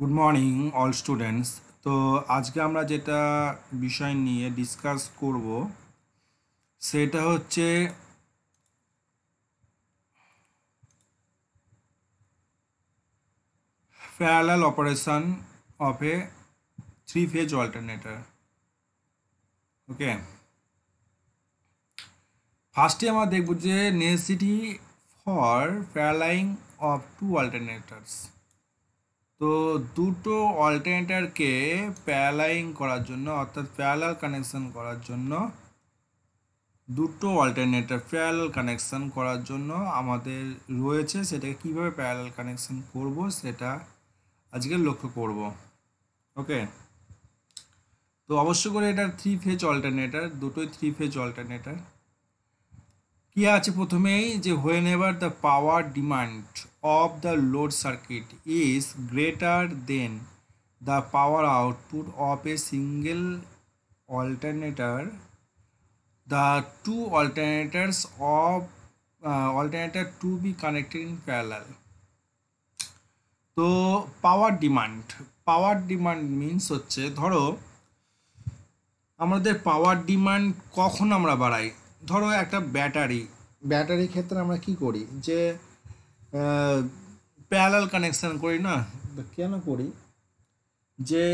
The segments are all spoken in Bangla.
গুড মর্নিং অল স্টুডেন্টস তো আজকে আমরা যেটা বিষয় নিয়ে ডিসকাস করব সেটা হচ্ছে parallel operation of a three phase alternator okay ফার্স্টে আমরা দেখব যে necessity for paralleling of two alternators তো দুটো অল্টারনেটারকে প্যারালাইং করার জন্য অর্থাৎ প্যারালাল কানেকশন করার জন্য দুটো অল্টারনেটার প্যারালাল কানেকশন করার জন্য আমাদের রয়েছে সেটাকে কীভাবে প্যারালাল কানেকশন করব সেটা আজকে লক্ষ্য করব ওকে তো অবশ্য করে এটা থ্রি ফেজ অল্টারনেটার দুটোই থ্রি ফেজ অল্টারনেটার কী আছে প্রথমেই যে whenever the power demand of the load circuit is greater than the power output of a single alternator the two alternators of uh, alternator to be connected in parallel so power demand power demand means হচ্ছে ধরো আমাদের power demand কখন আমরা বাড়াই ধরো একটা ব্যাটারি ব্যাটারির ক্ষেত্রে আমরা কি করি যে প্যারাল কানেকশান করি না কেন করি যে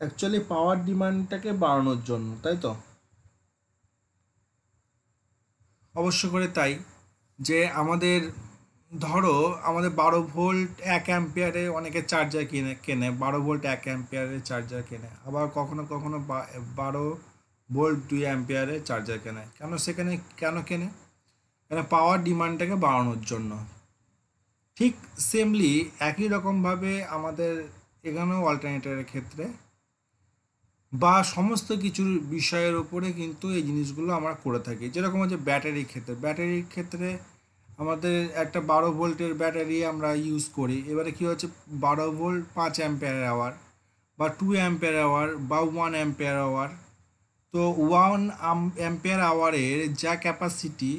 অ্যাকচুয়ালি পাওয়ার ডিমান্ডটাকে বাড়ানোর জন্য তাই তো অবশ্য করে তাই যে আমাদের ধরো আমাদের বারো ভোল্ট এক অ্যাম্পিয়ারে অনেকে চার্জার কিনে কেনে বারো ভোল্ট এক অ্যাম্পিয়ারে চার্জার কেনে আবার কখনো কখনো বারো ভোল্ট দুই অ্যাম্পিয়ারে চার্জার কেনে কেন সেখানে কেন কেনে এরা পাওয়ার ডিমান্ডটাকে বাড়ানোর জন্য ঠিক সেমলি একই রকমভাবে আমাদের এখানেও অল্টারনেটারের ক্ষেত্রে বা সমস্ত কিছুর বিষয়ের ওপরে কিন্তু এই জিনিসগুলো আমরা করে থাকি যেরকম হচ্ছে ব্যাটারির ক্ষেত্রে ব্যাটারির ক্ষেত্রে আমাদের একটা বারো ভোল্টের ব্যাটারি আমরা ইউজ করি এবারে কী হচ্ছে বারো ভোল্ট পাঁচ অ্যাম্পেয়ার আওয়ার বা টু অ্যাম্পেয়ার আওয়ার বা ওয়ান অ্যাম্পেয়ার আওয়ার তো ওয়ান অ্যাম্পেয়ার আওয়ারের যা ক্যাপাসিটি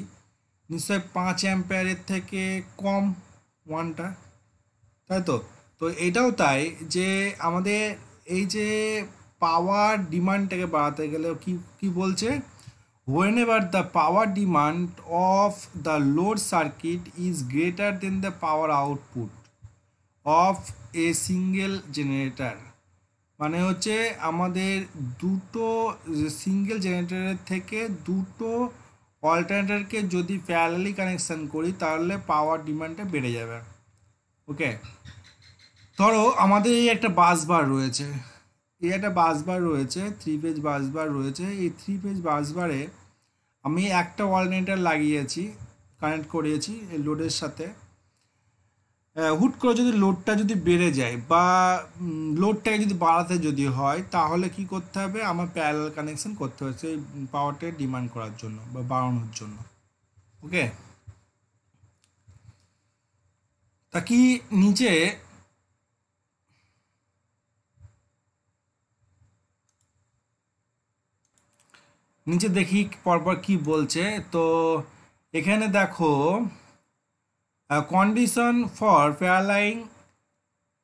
নিশ্চয়ই পাঁচ অ্যাম্পেয়ারের থেকে কম ওয়ানটা তাই তো তো এটাও তাই যে আমাদের এই যে পাওয়ার ডিমান্ডটাকে বাড়াতে গেলে কি কি বলছে ever the power demand of the load circuit is greater than the power output of a single generator মানে হচ্ছে আমাদের দুটো সিঙ্গেল জেনারেটারের থেকে দুটো অল্টারনেটারকে যদি প্যারালি কানেকশান করি তাহলে পাওয়ার ডিমান্ডটা বেড়ে যাবে ওকে ধরো আমাদের এই একটা বাসবার রয়েছে এই একটা বাসবার রয়েছে থ্রি পেজ বাস বার রয়েছে এই থ্রি পেজ বাসবারে আমি একটা অল্টারনেটার লাগিয়েছি কানেক্ট করিয়েছি এই লোডের সাথে হুট করে যদি লোডটা যদি বেড়ে যায় বা লোডটাকে যদি বাড়াতে যদি হয় তাহলে কি করতে হবে আমার প্যারাল কানেকশন করতে হবে সেই পাওয়ারটা ডিমান্ড করার জন্য বা বাড়ানোর জন্য ওকে তা কি নিচে নিচে দেখি পরপর কি বলছে তো এখানে দেখো a condition for parallel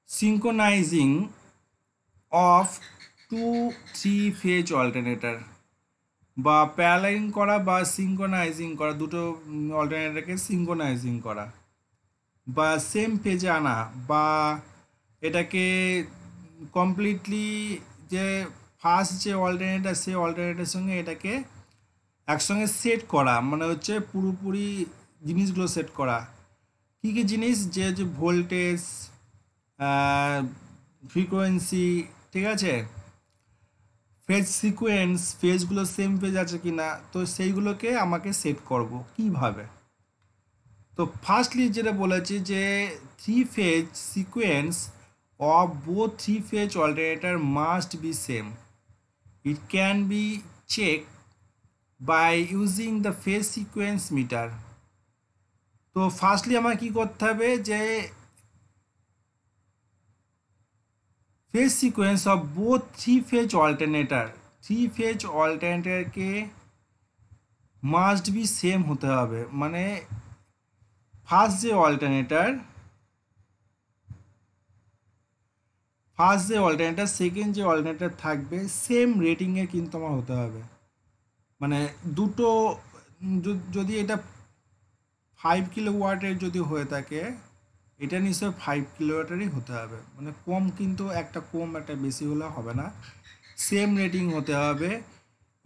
synchronizing of two three phase alternator বা প্যারালাইন করা বা সিঙ্কোনাইজিং করা দুটো অল্টারনেটারকে সিঙ্কোনাইজিং করা বা সেম পেজে আনা বা এটাকে কমপ্লিটলি যে ফার্স্ট যে অল্টারনেটার সেই অল্টারনেটার সঙ্গে এটাকে একসঙ্গে সেট করা মানে হচ্ছে পুরোপুরি জিনিসগুলো সেট করা কী কী জিনিস যে যে ভোল্টেজ ফ্রিকোয়েন্সি ঠিক আছে ফেজ সিকোয়েন্স ফেজগুলো সেম ফেজ আছে কি না তো সেইগুলোকে আমাকে সেট করব কিভাবে তো ফার্স্টলি যেটা বলেছি যে three phase sequence of both three phase alternator must be same it can be check by using the phase sequence meter তো ফাস্টলি আমরা কি করতে হবে যে phase sequence of both three phase alternator three phase alternator কে মাস্ট বি সেম হতে হবে মানে ফাস্ট যে অল্টারনেটর ফাস্ট যে অল্টারনেটর সেকেন্ড যে অল্টারনেটর থাকবে সেম রেটিং এর কিন্তু আমার হতে হবে মানে দুটো যদি এটা ফাইভ কিলোওয়াটের যদি হয়ে থাকে এটা নিশ্চয় ফাইভ কিলোওয়াটেরই হতে হবে মানে কম কিন্তু একটা কম একটা বেশি হলে হবে না সেম রেটিং হতে হবে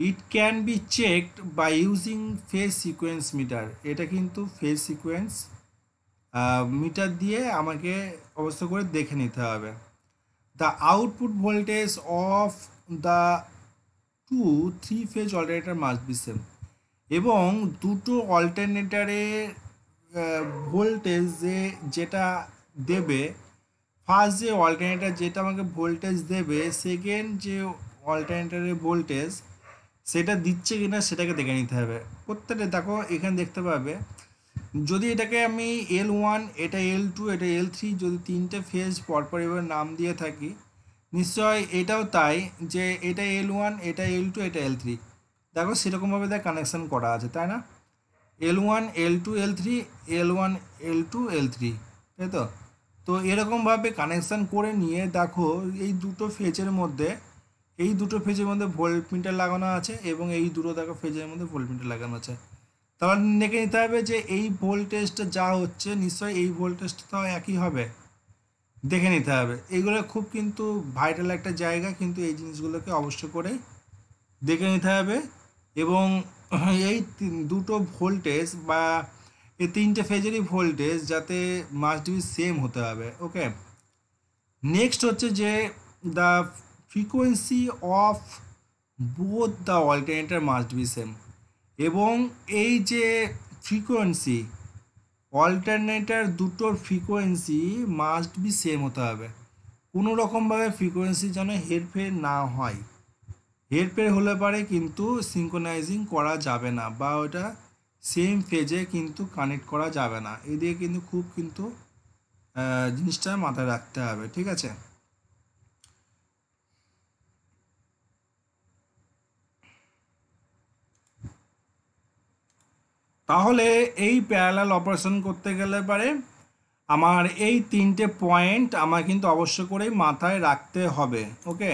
it can be checked by using phase sequence meter এটা কিন্তু ফেস সিকোয়েন্স মিটার দিয়ে আমাকে অবস্থা করে দেখে নিতে হবে the output voltage of the two three phase alternator must be same এবং দুটো অল্টারনেটারের ভোল্টেজে যেটা দেবে ফার্স্ট যে অল্টারনেটার যেটা আমাকে ভোল্টেজ দেবে সেকেন্ড যে অল্টারনেটারের ভোল্টেজ সেটা দিচ্ছে কি না সেটাকে দেখে নিতে হবে প্রত্যেকটা দেখো এখানে দেখতে পাবে যদি এটাকে আমি এল ওয়ান এটা এল টু এটা এল থ্রি যদি তিনটে ফেজ পরপর এবার নাম দিয়ে থাকি নিশ্চয় এটাও তাই যে এটা এল ওয়ান এটা এল টু এটা এল থ্রি দেখো সেরকমভাবে দেখ কানেকশান করা আছে তাই না L one L two L three L one L two L three তাই তো তো এরকমভাবে কানেকশান করে নিয়ে দেখো এই দুটো ফেজের মধ্যে এই দুটো ফেজের মধ্যে ভোল্ট মিটার লাগানো আছে এবং এই দুটো দেখো ফেজের মধ্যে ভোল্ট মিটার লাগানো আছে তাহলে দেখে নিতে হবে যে এই ভোল্টেজটা যা হচ্ছে নিশ্চয়ই এই ভোল্টেজটা তো একই হবে দেখে নিতে হবে এগুলো খুব কিন্তু ভাইটাল একটা জায়গা কিন্তু এই জিনিসগুলোকে অবশ্য করে দেখে নিতে হবে এবং হ্যাঁ, এই দুটো ভোল্টেজ বা এই তিনটে ফেজেরই ভোল্টেজ যাতে মাস্ট বি সেম হতে হবে ওকে নেক্সট হচ্ছে যে the frequency of both the alternator must be same এবং এই যে ফ্রিকোয়েন্সি অল্টারনেটার দুটোর ফ্রিকোয়েন্সি মাস্ট বি সেম হতে হবে কোনো রকমভাবে ফ্রিকোয়েন্সি যেন হেরফের না হয় হেরফের হলে পারে কিন্তু সিঙ্কোনাইজিং করা যাবে না বা ওটা সেম ফেজে কিন্তু কানেক্ট করা যাবে না এদিকে কিন্তু খুব কিন্তু জিনিসটা মাথায় রাখতে হবে ঠিক আছে তাহলে এই প্যারালাল অপারেশন করতে গেলে পারে আমার এই তিনটে পয়েন্ট আমার কিন্তু অবশ্য করেই মাথায় রাখতে হবে ওকে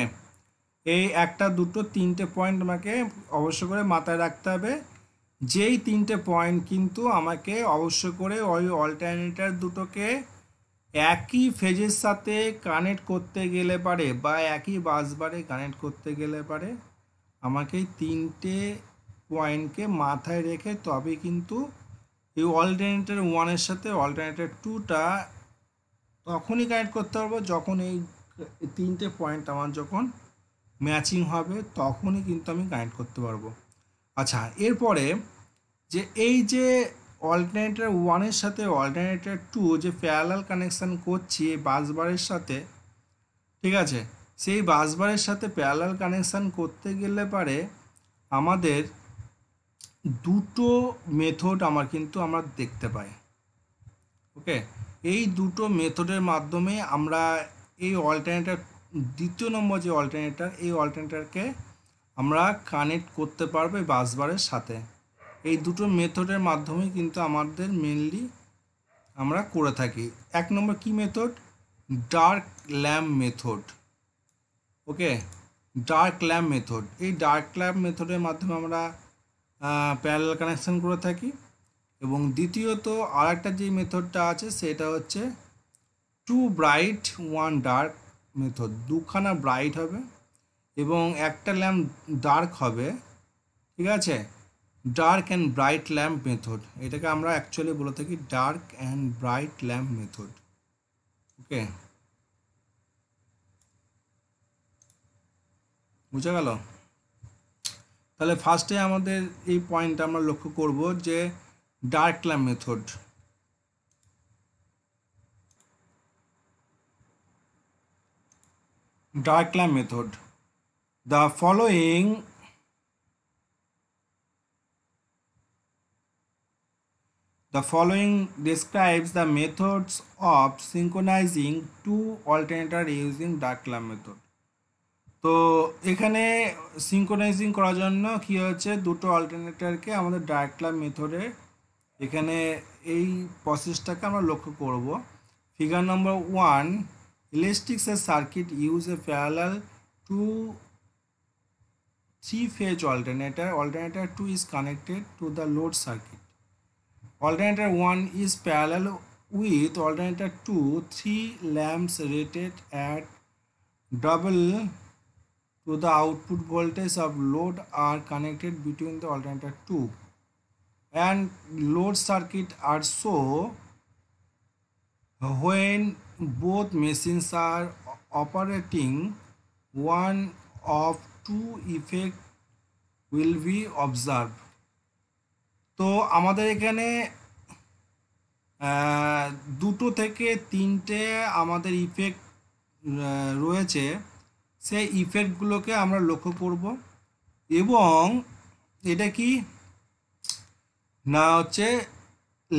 এই একটা দুটো তিনটে পয়েন্ট আমাকে অবশ্য করে মাথায় রাখতে হবে যেই তিনটে পয়েন্ট কিন্তু আমাকে অবশ্য করে ওই অল্টারনেটার দুটোকে একই ফেজের সাথে কানেক্ট করতে গেলে পারে বা একই বাসবারে কানেক্ট করতে গেলে পারে আমাকে তিনটে পয়েন্টকে মাথায় রেখে তবে কিন্তু এই অল্টারনেটার ওয়ানের সাথে অল্টারনেটার টুটা তখনই কানেক্ট করতে পারবো যখন এই তিনটে পয়েন্ট আমার যখন ম্যাচিং হবে তখনই কিন্তু আমি গাইড করতে পারবো আচ্ছা এরপরে যে এই যে অল্টারনেটার ওয়ানের সাথে অল্টারনেটার টু যে প্যারালাল কানেকশান করছি এই বাসবারের সাথে ঠিক আছে সেই বাসবারের সাথে প্যারালাল কানেকশান করতে গেলে পারে আমাদের দুটো মেথড আমার কিন্তু আমরা দেখতে পাই ওকে এই দুটো মেথডের মাধ্যমে আমরা এই অল্টারনেটার দ্বিতীয় নম্বর যে অল্টারনেটার এই অল্টারনেটারকে আমরা কানেক্ট করতে পারবো এই বাসবারের সাথে এই দুটো মেথডের মাধ্যমে কিন্তু আমাদের মেনলি আমরা করে থাকি এক নম্বর কি method dark lamp method okay dark lamp method এই ডার্ক ল্যাম্প মেথডের মাধ্যমে আমরা প্যারাল কানেকশান করে থাকি এবং দ্বিতীয়ত আর একটা যে মেথডটা আছে সেটা হচ্ছে two bright one dark method দুখানা ব্রাইট হবে এবং একটা ল্যাম্প ডার্ক হবে ঠিক আছে dark and bright lamp method এটাকে আমরা অ্যাকচুয়ালি বলে থাকি dark and bright lamp method okay বুঝে গেল তাহলে ফার্স্টে আমাদের এই পয়েন্টটা আমরা লক্ষ্য করব যে dark lamp method Dirkler method. The following The following describes the methods of synchronizing two alternator using Dirkler method. তো এখানে সিঙ্কোনাইজিং করার জন্য কি হচ্ছে দুটো অল্টারনেটারকে আমাদের ডায়াক্লাব মেথডে এখানে এই প্রসেসটাকে আমরা লক্ষ্য করব figure number one Elastic circuit use a parallel to three-phase alternator. Alternator 2 is connected to the load circuit. Alternator 1 is parallel with alternator 2, 3 lamps rated at double to the output voltage of load are connected between the alternator 2 and load circuit are so when both machines are operating one of two effect will be observed তো আমাদের এখানে দুটো থেকে তিনটে আমাদের ইফেক্ট রয়েছে সেই ইফেক্টগুলোকে আমরা লক্ষ্য করব এবং এটা কি না হচ্ছে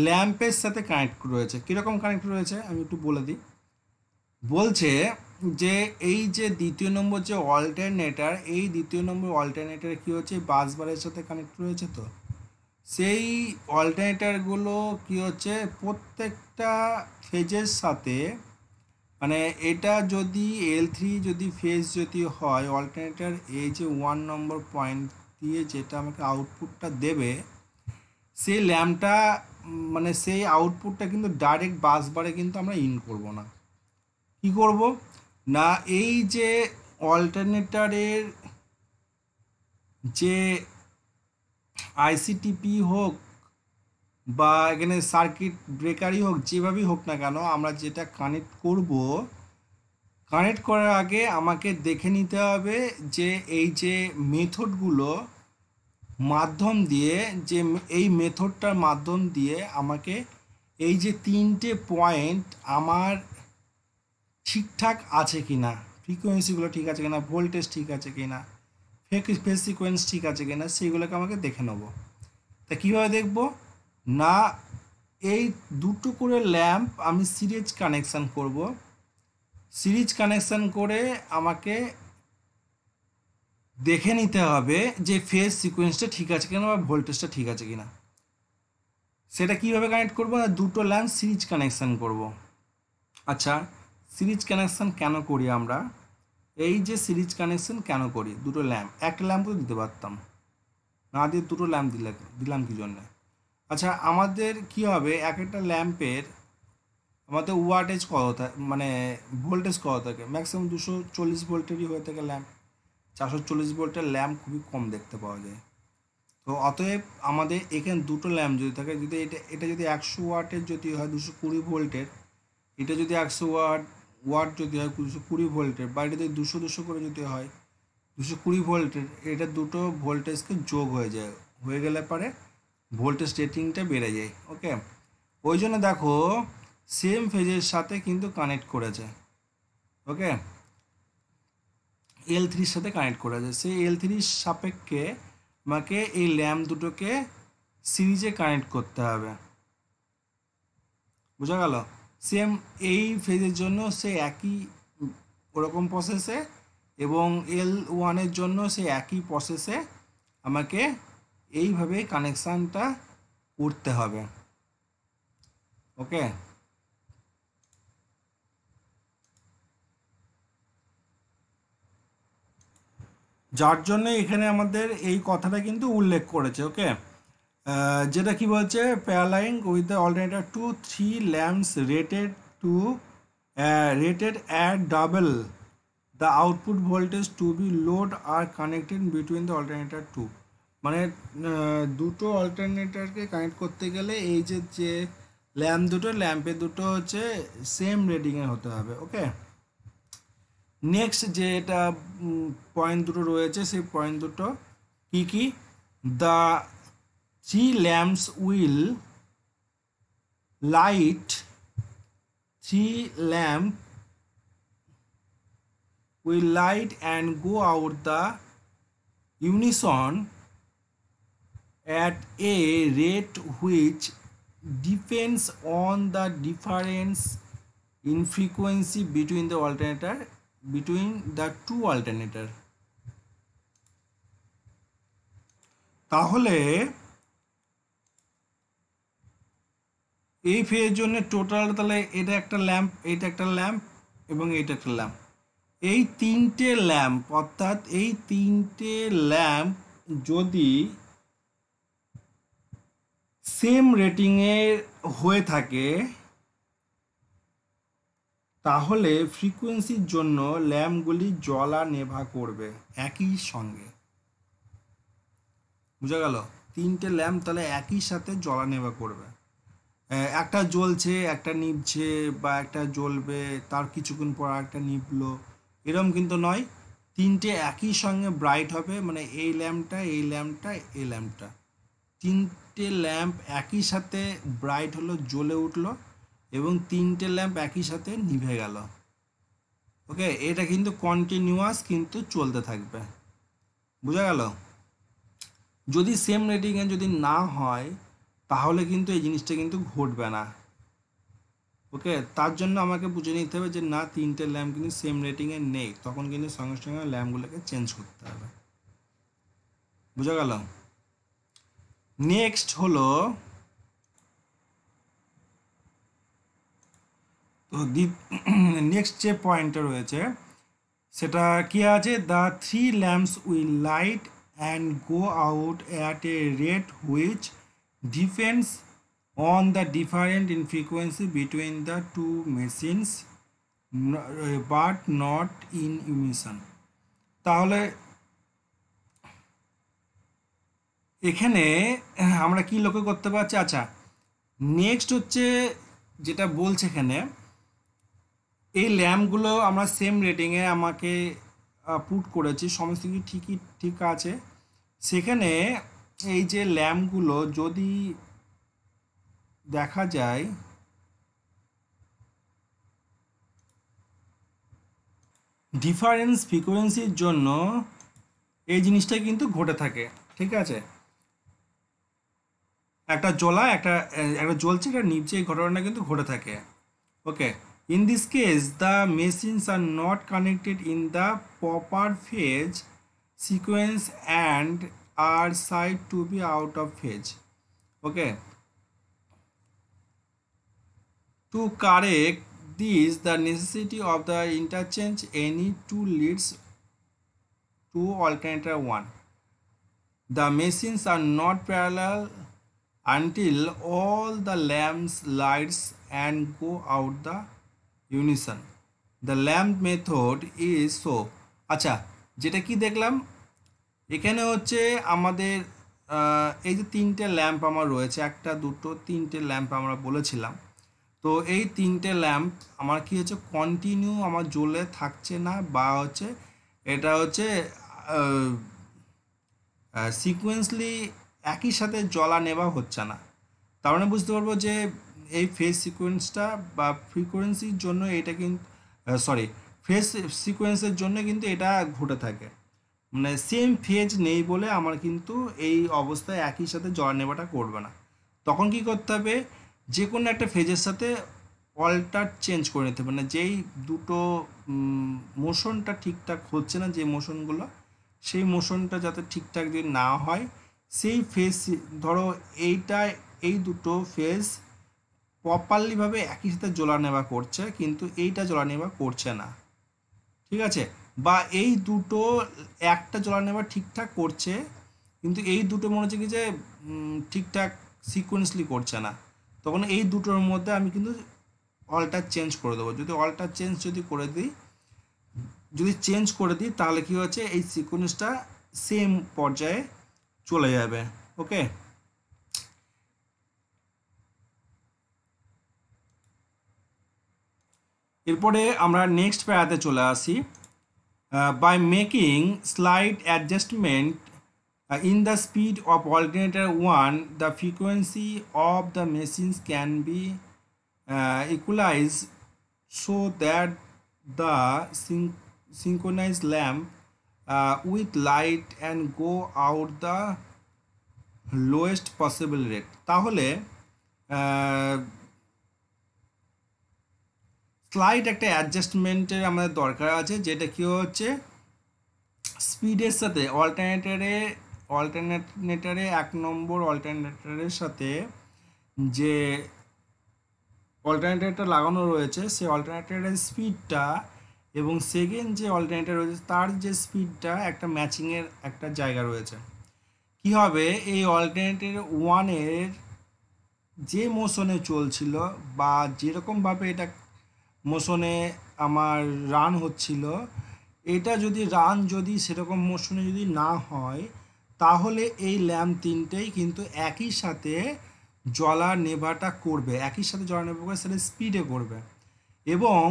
ল্যাম্পের সাথে কানেক্ট রয়েছে কীরকম কানেক্ট রয়েছে আমি একটু বলে দিই বলছে যে এই যে দ্বিতীয় নম্বর যে অল্টারনেটার এই দ্বিতীয় নম্বর অল্টারনেটার কী হচ্ছে বাসবারের সাথে কানেক্ট রয়েছে তো সেই অল্টারনেটারগুলো কী হচ্ছে প্রত্যেকটা ফেজের সাথে মানে এটা যদি এল থ্রি যদি ফেজ যদি হয় অল্টারনেটার এই যে ওয়ান নম্বর পয়েন্ট দিয়ে যেটা আমাকে আউটপুটটা দেবে সেই ল্যাম্পটা মানে সেই আউটপুটটা কিন্তু ডাইরেক্ট বাসবারে কিন্তু আমরা ইন করব না কি করব না এই যে অল্টারনেটারের যে আইসিটিপি হোক বা এখানে সার্কিট ব্রেকারই হোক যেভাবেই হোক না কেন আমরা যেটা কানেক্ট করব কানেক্ট করার আগে আমাকে দেখে নিতে হবে যে এই যে মেথডগুলো মাধ্যম দিয়ে যে এই মেথডটার মাধ্যম দিয়ে আমাকে এই যে তিনটে পয়েন্ট আমার ঠিকঠাক আছে কি না ফ্রিকোয়েন্সিগুলো ঠিক আছে কি না ভোল্টেজ ঠিক আছে কি না ফেস সিকোয়েন্স ঠিক আছে কি না সেইগুলোকে আমাকে দেখে নেব তা কীভাবে দেখব না এই দুটো করে ল্যাম্প আমি সিরিজ কানেকশান করব সিরিজ কানেকশান করে আমাকে দেখে নিতে হবে যে ফেজ সিকোয়েন্সটা ঠিক আছে কিনা বা ভোল্টেজটা ঠিক আছে কিনা সেটা কিভাবে কানেক্ট করব না দুটো লাইন সিরিজ কানেকশান করব। আচ্ছা সিরিজ কানেকশান কেন করি আমরা এই যে সিরিজ কানেকশান কেন করি দুটো ল্যাম্প একটা ল্যাম্পও দিতে পারতাম না দিয়ে দুটো ল্যাম্প দিলাম দিলাম কি জন্যে আচ্ছা আমাদের কি হবে এক একটা ল্যাম্পের আমাদের ওয়াটেজ কত থাকে মানে ভোল্টেজ কত থাকে ম্যাক্সিমাম দুশো চল্লিশ ভোল্টেরই হয়ে থাকে ল্যাম্প চারশো চল্লিশ ভোল্টের ল্যাম্প খুবই কম দেখতে পাওয়া যায় তো অতএব আমাদের এখানে দুটো ল্যাম্প যদি থাকে যদি এটা এটা যদি একশো ওয়াটের যদি হয় দুশো কুড়ি ভোল্টের এটা যদি একশো ওয়াট ওয়াট যদি হয় দুশো কুড়ি ভোল্টের বা এটা যদি দুশো দুশো করে যদি হয় দুশো কুড়ি ভোল্টের এটা দুটো ভোল্টেজকে যোগ হয়ে যায় হয়ে গেলে পরে ভোল্টেজ রেটিংটা বেড়ে যায় ওকে ওই জন্য দেখো সেম ফেজের সাথে কিন্তু কানেক্ট করেছে ওকে এল থ্রির সাথে কানেক্ট করা যায় সেই এল থ্রির সাপেক্ষে আমাকে এই ল্যাম্প দুটোকে সিরিজে কানেক্ট করতে হবে বোঝা গেল সেম এই ফেজের জন্য সে একই ওরকম প্রসেসে এবং এল ওয়ানের জন্য সে একই প্রসেসে আমাকে এইভাবে কানেকশানটা করতে হবে ওকে যার জন্য এখানে আমাদের এই কথাটা কিন্তু উল্লেখ করেছে ওকে যেটা কি বলছে paralleling with the alternator two three lamps rated to rated at double the output voltage to be load are connected between the alternator two মানে দুটো অল্টারনেটারকে কানেক্ট করতে গেলে এই যে যে ল্যাম্প দুটো ল্যাম্পে দুটো হচ্ছে সেম রেটিংয়ে হতে হবে ওকে নেক্সট যে এটা পয়েন্ট দুটো রয়েছে সেই পয়েন্ট দুটো কি কি the three lamps will light three lamp will light and go out the unison at a rate which depends on the difference in frequency between the alternator between the two alternator তাহলে এই ফেজের জন্য টোটাল তাহলে এটা একটা ল্যাম্প এটা একটা ল্যাম্প এবং এটা একটা ল্যাম্প এই তিনটে ল্যাম্প অর্থাৎ এই তিনটে ল্যাম্প যদি সেম রেটিংয়ের হয়ে থাকে তাহলে ফ্রিকোয়েন্সির জন্য ল্যাম্পগুলি জলা নেভা করবে একই সঙ্গে বুঝা গেল তিনটে ল্যাম্প তাহলে একই সাথে জলা নেভা করবে একটা জ্বলছে একটা নিভছে বা একটা জ্বলবে তার কিছুক্ষণ পর একটা নিভলো এরম কিন্তু নয় তিনটে একই সঙ্গে ব্রাইট হবে মানে এই ল্যাম্পটা এই ল্যাম্পটা এই ল্যাম্পটা তিনটে ল্যাম্প একই সাথে ব্রাইট হলো জ্বলে উঠলো এবং তিনটে ল্যাম্প একই সাথে নিভে গেল ওকে এটা কিন্তু কন্টিনিউয়াস কিন্তু চলতে থাকবে বোঝা গেল যদি সেম রেটিংয়ে যদি না হয় তাহলে কিন্তু এই জিনিসটা কিন্তু ঘটবে না ওকে তার জন্য আমাকে বুঝে নিতে হবে যে না তিনটে ল্যাম্প কিন্তু সেম রেটিংয়ে নেই তখন কিন্তু সঙ্গে সঙ্গে ল্যাম্পগুলোকে চেঞ্জ করতে হবে বোঝা গেল নেক্সট হলো তো নেক্সট যে পয়েন্টটা রয়েছে সেটা কি আছে the three lamps will light and go out at a rate which depends on the different in frequency between the two machines but not in unison তাহলে এখানে আমরা কি লক্ষ্য করতে পারছি আচ্ছা নেক্সট হচ্ছে যেটা বলছে এখানে এই ল্যাম্পগুলো আমরা সেম রেটিংয়ে আমাকে পুট করেছি সমস্ত কিছু ঠিকই ঠিক আছে সেখানে এই যে ল্যাম্পগুলো যদি দেখা যায় ডিফারেন্স ফ্রিকোয়েন্সির জন্য এই জিনিসটা কিন্তু ঘটে থাকে ঠিক আছে একটা জ্বলা একটা একটা জ্বলছে একটা নিচে ঘটনাটা কিন্তু ঘটে থাকে okay In this case, the machines are not connected in the proper phase sequence and are said to be out of phase. Okay. To correct this, the necessity of the interchange any two leads to alternator 1. The machines are not parallel until all the lamps lights and go out the unison the lamp method is so আচ্ছা যেটা কি দেখলাম এখানে হচ্ছে আমাদের এই যে তিনটে ল্যাম্প আমার রয়েছে একটা দুটো তিনটে ল্যাম্প আমরা বলেছিলাম তো এই তিনটে ল্যাম্প আমার কি হচ্ছে কন্টিনিউ আমার জ্বলে থাকছে না বা হচ্ছে এটা হচ্ছে সিকুয়েন্সলি একই সাথে জ্বলা নেওয়া হচ্ছে না তার মানে বুঝতে পারবো যে এই ফেস সিকোয়েন্সটা বা ফ্রিকোয়েন্সির জন্য এটা কিন্তু সরি ফেস সিকোয়েন্সের জন্য কিন্তু এটা ঘটে থাকে মানে সেম ফেজ নেই বলে আমার কিন্তু এই অবস্থায় একই সাথে জল নেওয়াটা করবে না তখন কি করতে হবে যে কোনো একটা ফেজের সাথে অল্টার চেঞ্জ করে নিতে হবে মানে যেই দুটো মোশনটা ঠিকঠাক হচ্ছে না যে মোশনগুলো সেই মোশনটা যাতে ঠিকঠাক যদি না হয় সেই ফেজ ধরো এইটা এই দুটো ফেজ প্রপারলিভাবে একই সাথে জোলা নেওয়া করছে কিন্তু এইটা জোলা নেওয়া করছে না ঠিক আছে বা এই দুটো একটা জোলা নেওয়া ঠিকঠাক করছে কিন্তু এই দুটো মনে হচ্ছে কি যে ঠিকঠাক সিকোয়েন্সলি করছে না তখন এই দুটোর মধ্যে আমি কিন্তু অলটা চেঞ্জ করে দেবো যদি অলটা চেঞ্জ যদি করে দিই যদি চেঞ্জ করে দিই তাহলে কী হচ্ছে এই সিকোয়েন্সটা সেম পর্যায়ে চলে যাবে ওকে এরপরে আমরা নেক্সট প্যারাতে চলে আসি by making slide adjustment in the speed of alternator one the frequency of the machines can be equalise so that the synchronise lamp with light and go out the lowest possible rate তাহলে uh, স্লাইট একটা অ্যাডজাস্টমেন্টের আমাদের দরকার আছে যেটা কী হচ্ছে স্পিডের সাথে অল্টারনেটারে অল্টারনেটারে এক নম্বর অল্টারনেটারের সাথে যে অল্টারনেটারটা লাগানো রয়েছে সেই অল্টারনেটারের স্পিডটা এবং সেকেন্ড যে অল্টারনেটার রয়েছে তার যে স্পিডটা একটা ম্যাচিংয়ের একটা জায়গা রয়েছে কি হবে এই অল্টারনেটার ওয়ানের যে মোশনে চলছিল বা যেরকমভাবে এটা মোশনে আমার রান হচ্ছিল এটা যদি রান যদি সেরকম মোশনে যদি না হয় তাহলে এই ল্যাম্প তিনটেই কিন্তু একই সাথে জলা নেভাটা করবে একই সাথে জলা নেভা করে সেটা স্পিডে করবে এবং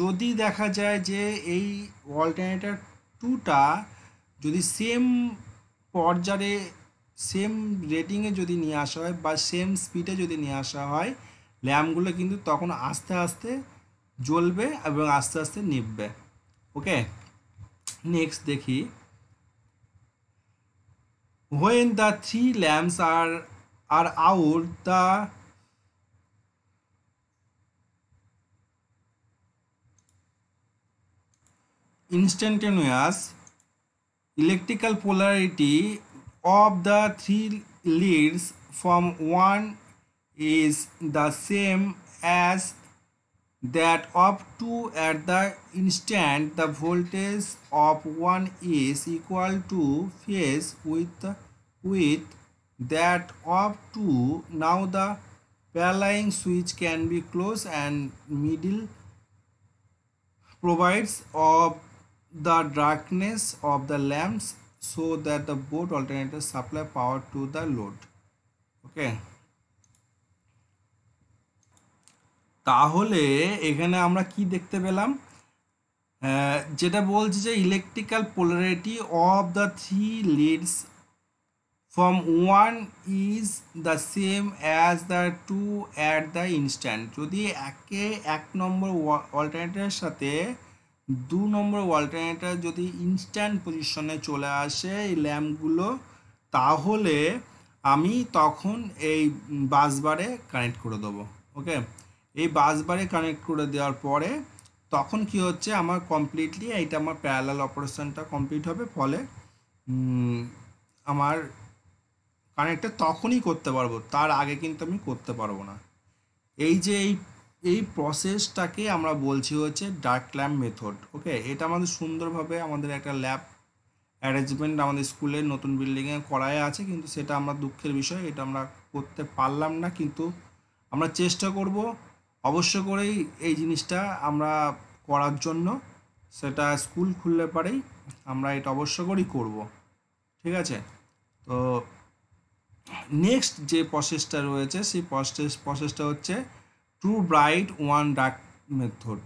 যদি দেখা যায় যে এই অল্টারনেটার টুটা যদি সেম পর্যায়ে সেম রেটিংয়ে যদি নিয়ে আসা হয় বা সেম স্পিডে যদি নিয়ে আসা হয় ল্যাম্পগুলো কিন্তু তখন আস্তে আস্তে জ্বলবে এবং আস্তে আস্তে নিববে ওকে নেক্সট দেখি when the three lamps are are out the instantaneous electrical polarity of the three leads from one is the same as that up to at the instant the voltage of one is equal to phase with with that of two. now the paralleling switch can be closed and middle provides of the darkness of the lamps so that the both alternators supply power to the load okay তাহলে এখানে আমরা কি দেখতে পেলাম যেটা বলছে যে electrical polarity of the three leads from one is the same as the two at the instant যদি একে এক নম্বর অল্টারনেটারের সাথে দু নম্বর অল্টারনেটার যদি ইনস্ট্যান্ট পজিশনে চলে আসে এই ল্যাম্পগুলো তাহলে আমি তখন এই বাসবারে কানেক্ট করে দেবো ওকে এই বাসবারে কানেক্ট করে দেওয়ার পরে তখন কি হচ্ছে আমার কমপ্লিটলি এইটা আমার প্যারালাল অপারেশনটা কমপ্লিট হবে ফলে আমার কানেক্টটা তখনই করতে পারবো তার আগে কিন্তু আমি করতে পারবো না এই যে এই এই প্রসেসটাকে আমরা বলছি হচ্ছে ডার্ক ল্যাব মেথড ওকে এটা আমাদের সুন্দরভাবে আমাদের একটা ল্যাব অ্যারেঞ্জমেন্ট আমাদের স্কুলের নতুন বিল্ডিংয়ে করাই আছে কিন্তু সেটা আমরা দুঃখের বিষয় এটা আমরা করতে পারলাম না কিন্তু আমরা চেষ্টা করবো অবশ্য করেই এই জিনিসটা আমরা করার জন্য সেটা স্কুল খুললে পারেই আমরা এটা অবশ্য করেই করব ঠিক আছে তো নেক্সট যে প্রসেসটা রয়েছে সেই প্রসেস প্রসেসটা হচ্ছে two bright one dark method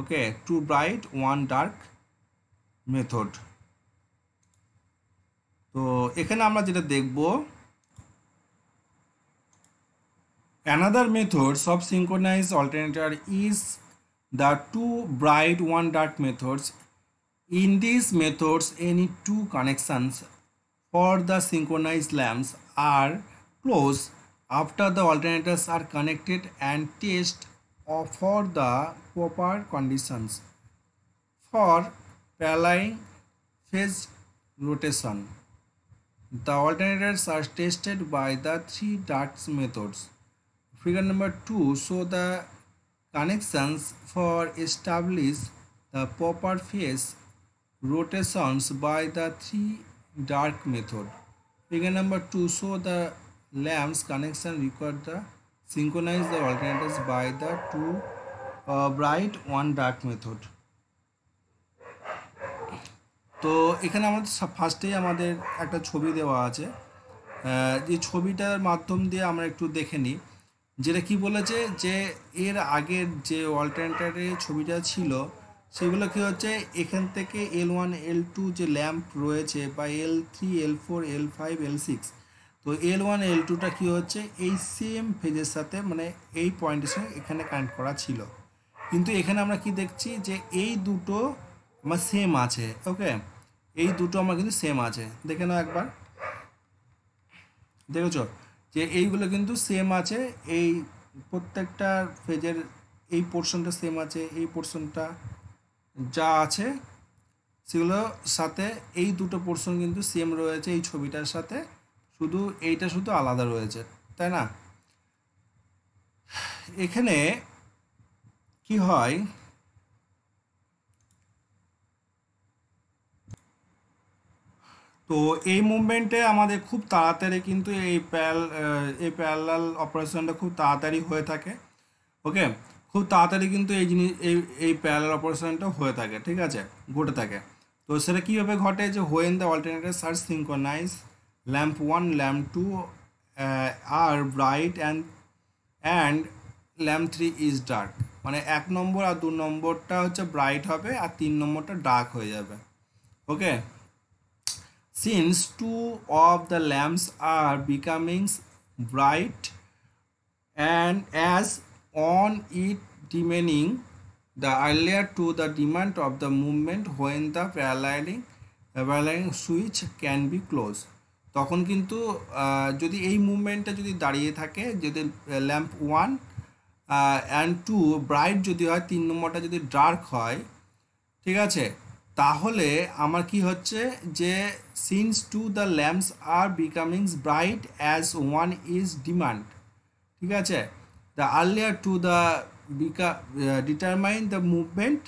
okay two bright one dark method তো এখানে আমরা যেটা দেখবো Another method of synchronized alternator is the two bright one dark methods. In these methods, any two connections for the synchronized lamps are closed after the alternators are connected and test for the proper conditions for paralleling phase rotation. The alternators are tested by the three dots methods. figure number two so the connections for establish the proper phase rotations by the three dark method figure number two so the lamps connection required the synchronize the alternators by the two uh, bright one dark method তো এখানে আমাদের ফার্স্টেই আমাদের একটা ছবি দেওয়া আছে যে ছবিটার মাধ্যম দিয়ে আমরা একটু দেখে নিই যেটা কি বলেছে যে এর আগের যে অল্টারনেটারে ছবিটা ছিল সেগুলো কি হচ্ছে এখান থেকে এল ওয়ান এল টু যে ল্যাম্প রয়েছে বা L three L four L five L six তো এল ওয়ান এল টুটা কী হচ্ছে এই সেম ফেজের সাথে মানে এই পয়েন্টের সঙ্গে এখানে কানেক্ট করা ছিল কিন্তু এখানে আমরা কি দেখছি যে এই দুটো আমার সেম আছে ওকে এই দুটো আমার কিন্তু সেম আছে দেখে নাও একবার দেখেছো যে এইগুলো কিন্তু সেম আছে এই প্রত্যেকটা ফেজের এই পোর্শনটা সেম আছে এই পোর্শনটা যা আছে সেগুলো সাথে এই দুটো পোর্শন কিন্তু সেম রয়েছে এই ছবিটার সাথে শুধু এইটা শুধু আলাদা রয়েছে তাই না এখানে কি হয় তো এই মুভমেন্টে আমাদের খুব তাড়াতাড়ি কিন্তু এই প্যাল এই প্যারালাল অপারেশনটা খুব তাড়াতাড়ি হয়ে থাকে ওকে খুব তাড়াতাড়ি কিন্তু এই জিনিস এই এই প্যারালাল অপারেশনটা হয়ে থাকে ঠিক আছে ঘটে থাকে তো সেটা কীভাবে ঘটে যে when the alternative search synchronise lamp one lamp two are bright and and lamp three is dark মানে এক নম্বর আর দু নম্বরটা হচ্ছে ব্রাইট হবে আর তিন নম্বরটা ডার্ক হয়ে যাবে ওকে Since two of the lamps are becoming bright and as on it demanding the earlier to the demand of the movement when the paralleling paralleling switch can be closed তখন কিন্তু যদি এই মুভমেন্টটা যদি দাঁড়িয়ে থাকে যদি lamp one and two bright যদি হয় তিন নম্বরটা যদি ডার্ক হয় ঠিক আছে তাহলে আমার কি হচ্ছে যে since to the lamps are becomings bright as one is demand ঠিক আছে the earlier to the determine the movement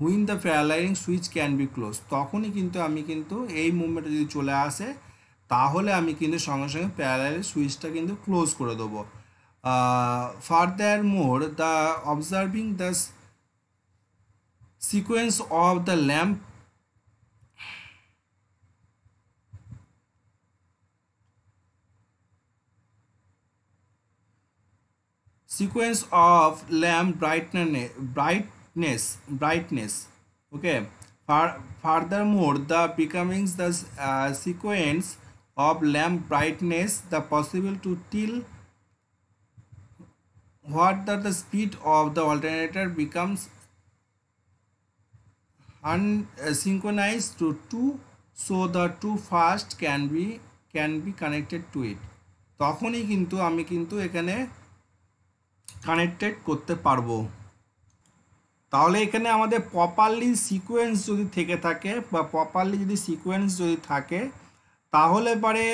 when the paralysing switch can be close তখনই কিন্তু আমি কিন্তু এই মুভমেন্টে যদি চলে আসে তাহলে আমি কিন্তু সঙ্গে সঙ্গে প্যারালাইল সুইচটা কিন্তু ক্লোজ করে দেবো further more the observing the sequence of the lamp sequence of lamp brightness brightness brightness okay furthermore the becoming the uh, sequence of lamp brightness the possible to tell what the, the speed of the alternator becomes unsynchronized to two so the two fast can be can be connected to it তখনই কিন্তু আমি কিন্তু এখানে কানেক্টেড করতে পারবো তাহলে এখানে আমাদের প্রপারলি সিকুয়েন্স যদি থেকে থাকে বা প্রপারলি যদি সিকোয়েন্স যদি থাকে তাহলে পরে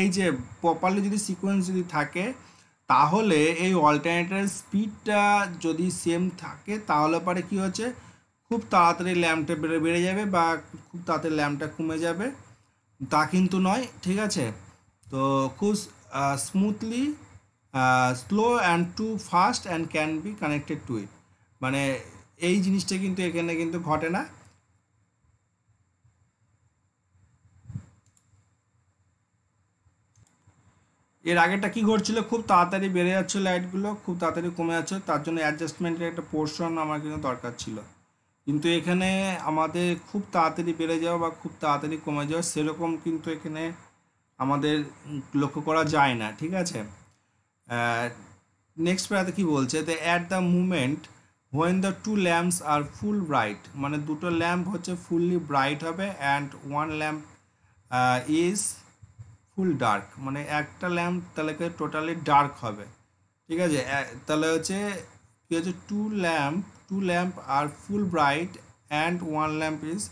এই যে প্রপারলি যদি সিকুয়েন্স যদি থাকে তাহলে এই অল্টারনেটারের স্পিডটা যদি সেম থাকে তাহলে পরে কি হচ্ছে খুব তাড়াতাড়ি ল্যাম্পটা বেড়ে বেড়ে যাবে বা খুব তাড়াতাড়ি ল্যাম্পটা কমে যাবে তা কিন্তু নয় ঠিক আছে তো খুব smoothly slow and to fast and can be connected to it মানে এই জিনিসটা কিন্তু এখানে কিন্তু ঘটে না এর আগেটা কি ঘটছিল খুব তাড়াতাড়ি বেড়ে যাচ্ছে লাইটগুলো খুব তাড়াতাড়ি কমে যাচ্ছে তার জন্য অ্যাডজাস্টমেন্টের একটা পোর্শন আমার কিন্তু দরকার ছিল কিন্তু এখানে আমাদের খুব তাড়াতাড়ি বেড়ে যাওয়া বা খুব তাড়াতাড়ি কমে যাওয়া সেরকম কিন্তু এখানে আমাদের লক্ষ্য করা যায় না ঠিক আছে নেক্সট প্যারাতে কি বলছে they at the moment when the two lamps are full bright মানে দুটো ল্যাম্প হচ্ছে ফুললি ব্রাইট হবে and one lamp is full dark মানে একটা ল্যাম্প তাহলে টোটালি ডার্ক হবে ঠিক আছে তাহলে হচ্ছে কি হচ্ছে two lamp two lamp are full bright and one lamp is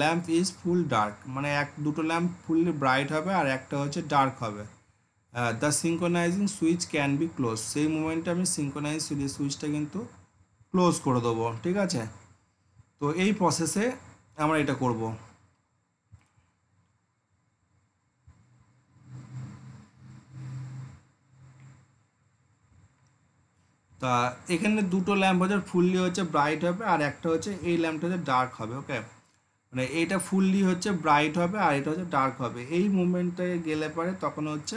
lamp is full dark মানে এক দুটো ল্যাম্প ফুললি ব্রাইট হবে আর একটা হচ্ছে ডার্ক হবে the synchronising switch can be close সেই মুমেন্টে আমি সিঙ্কোনাইজ সুইচটা কিন্তু ক্লোজ করে দেবো ঠিক আছে তো এই প্রসেসে আমরা এটা করব তা এখানে দুটো ল্যাম্প হচ্ছে ফুললি হচ্ছে ব্রাইট হবে আর একটা হচ্ছে এই ল্যাম্পটা হচ্ছে ডার্ক হবে ওকে মানে এইটা ফুললি হচ্ছে ব্রাইট হবে আর এটা হচ্ছে ডার্ক হবে এই মুভমেন্টে গেলে পরে তখন হচ্ছে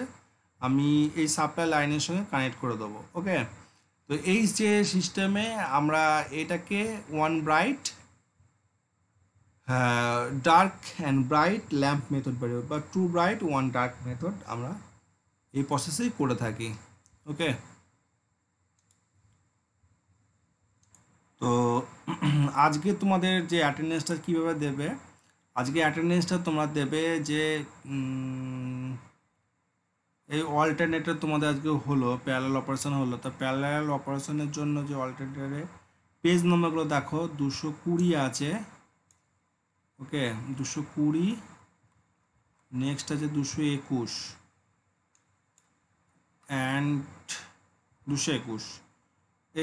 আমি এই সাপ্লাই লাইনের সঙ্গে কানেক্ট করে দেবো ওকে তো এই যে সিস্টেমে আমরা এটাকে one bright dark and bright lamp method বেরোবে বা two bright one dark method আমরা এই প্রসেসেই করে থাকি ওকে তো আজকে তোমাদের যে অ্যাটেন্ডেন্সটা কীভাবে দেবে আজকে অ্যাটেন্ডেন্সটা তোমরা দেবে যে এই অল্টারনেটার তোমাদের আজকে হলো প্যারাল অপারেশন হলো তা প্যারাল অপারেশনের জন্য যে অল্টারনেটারে পেজ নম্বরগুলো দেখো দুশো কুড়ি আছে ওকে দুশো কুড়ি নেক্সট আছে দুশো একুশ অ্যান্ড দুশো একুশ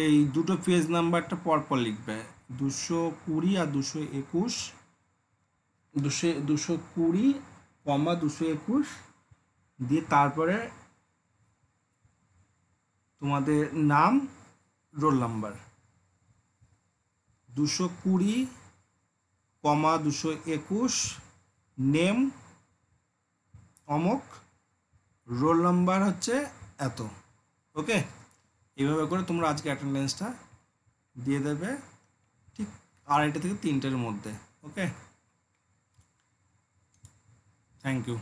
এই দুটো পেজ নাম্বারটা পরপর লিখবে দুশো কুড়ি আর দুশো একুশ দুশো দুশো কুড়ি কমা দুশো একুশ দিয়ে তারপরে তোমাদের নাম রোল নাম্বার দুশো কুড়ি কমা দুশো একুশ নেম অমক রোল নাম্বার হচ্ছে এত ওকে এভাবে করে তোমরা আজকে অ্যাটেন্ডেন্সটা দিয়ে দেবে ঠিক আড়াইটা থেকে তিনটের মধ্যে ওকে থ্যাংক ইউ